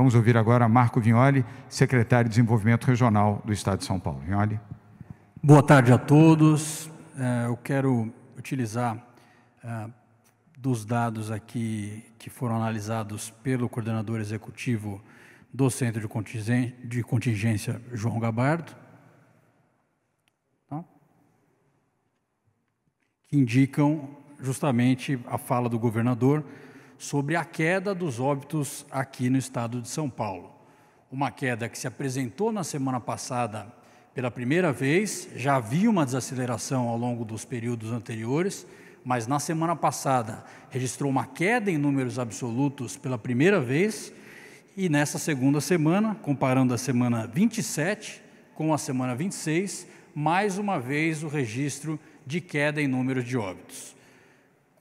Vamos ouvir agora Marco Vignoli, secretário de Desenvolvimento Regional do Estado de São Paulo. Vignoli. Boa tarde a todos. É, eu quero utilizar é, dos dados aqui que foram analisados pelo coordenador executivo do Centro de Contingência, João Gabardo, então, que indicam justamente a fala do governador sobre a queda dos óbitos aqui no estado de São Paulo. Uma queda que se apresentou na semana passada pela primeira vez, já havia uma desaceleração ao longo dos períodos anteriores, mas na semana passada registrou uma queda em números absolutos pela primeira vez, e nessa segunda semana, comparando a semana 27 com a semana 26, mais uma vez o registro de queda em números de óbitos.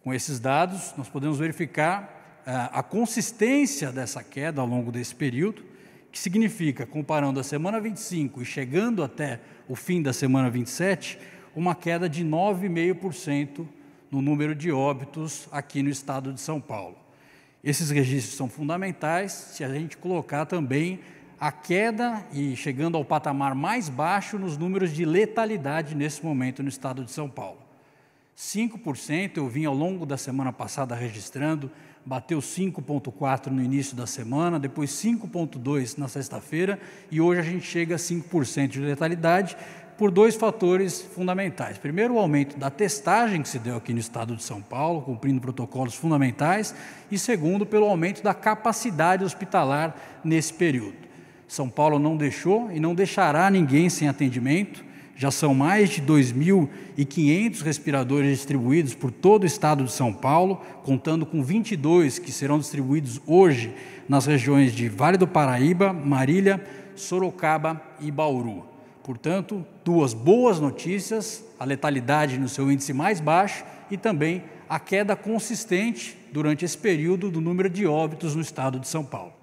Com esses dados, nós podemos verificar a consistência dessa queda ao longo desse período, que significa, comparando a semana 25 e chegando até o fim da semana 27, uma queda de 9,5% no número de óbitos aqui no estado de São Paulo. Esses registros são fundamentais se a gente colocar também a queda e chegando ao patamar mais baixo nos números de letalidade nesse momento no estado de São Paulo. 5%, eu vim ao longo da semana passada registrando, bateu 5,4% no início da semana, depois 5,2% na sexta-feira e hoje a gente chega a 5% de letalidade por dois fatores fundamentais. Primeiro, o aumento da testagem que se deu aqui no estado de São Paulo, cumprindo protocolos fundamentais, e segundo, pelo aumento da capacidade hospitalar nesse período. São Paulo não deixou e não deixará ninguém sem atendimento já são mais de 2.500 respiradores distribuídos por todo o estado de São Paulo, contando com 22 que serão distribuídos hoje nas regiões de Vale do Paraíba, Marília, Sorocaba e Bauru. Portanto, duas boas notícias: a letalidade no seu índice mais baixo e também a queda consistente durante esse período do número de óbitos no estado de São Paulo.